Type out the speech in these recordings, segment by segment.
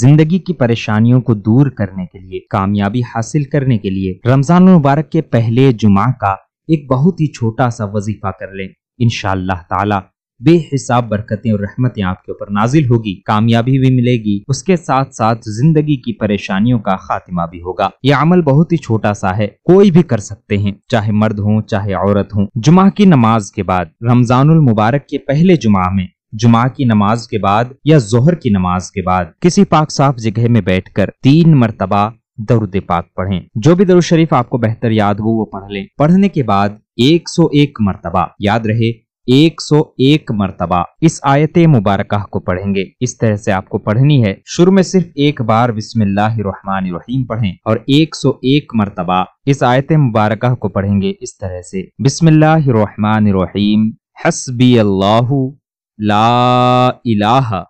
जिंदगी की परेशानियों को दूर करने के लिए कामयाबी हासिल करने के लिए रमजान मुबारक के पहले जुमा का एक बहुत ही छोटा सा वजीफा कर लें इन ताला बेहिसाब बरकतें और रहमतें आपके ऊपर नाजिल होगी कामयाबी भी मिलेगी उसके साथ साथ जिंदगी की परेशानियों का खात्मा भी होगा यह अमल बहुत ही छोटा सा है कोई भी कर सकते हैं चाहे मर्द हो चाहे औरत हो जुमा की नमाज के बाद रमजानुल मुबारक के पहले जुमा में जुमा की नमाज के बाद या जोहर की नमाज के बाद किसी पाक साफ जगह में बैठकर तीन मरतबा दरुद पाक पढ़ें जो भी दरुद शरीफ आपको बेहतर याद हो वो पढ़ लें पढ़ने के बाद 101 मरतबा याद रहे 101 मरतबा इस आयत मुबारक को पढ़ेंगे इस तरह से आपको पढ़नी है शुरू में सिर्फ एक बार बिस्मिल्लाहिर्रहमानिर्रहीम पढ़ें और 101 मरतबा इस आयत मुबारक को पढ़ेंगे इस तरह से बिस्मिल्लाहिर्रहमानिर्रहीम हसबी अल्लाहु ला इलाहा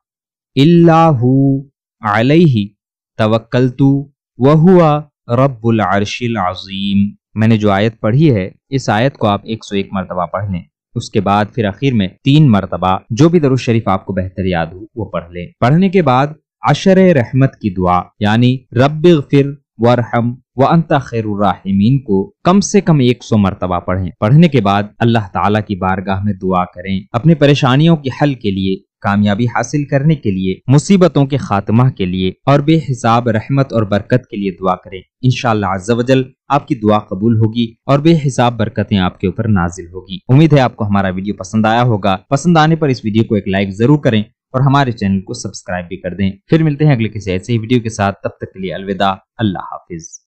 इल्लाहू अलैहि तवक्कलतु व वहुआ रब्बुल अर्शिल अजीम मैंने जो आयत पढ़ी है इस आयत को आप 101 मरतबा पढ़ लें उसके बाद फिर आखिर में तीन मरतबा जो भी दरुज शरीफ आपको बेहतर याद हो वो पढ़ लें पढ़ने के बाद अशर रहमत की दुआ यानी रब फिर वरहम व अंता खैरमीन को कम से कम एक सौ मरतबा पढ़ें पढ़ने के बाद अल्लाह ताला की बारगाह में दुआ करें अपनी परेशानियों के हल के लिए कामयाबी हासिल करने के लिए मुसीबतों के खात्मा के लिए और बेहिसाब रहमत और बरकत के लिए दुआ करें इनशालाजल आपकी दुआ कबूल होगी और बेहिसाब बरकतें आपके ऊपर नाजिल होगी उम्मीद है आपको हमारा वीडियो पसंद आया होगा पसंद आने पर इस वीडियो को एक लाइक जरूर करें और हमारे चैनल को सब्सक्राइब भी कर दें फिर मिलते हैं अगले किसी ऐसे ही वीडियो के साथ तब तक के लिए अलविदा अल्लाह हाफिज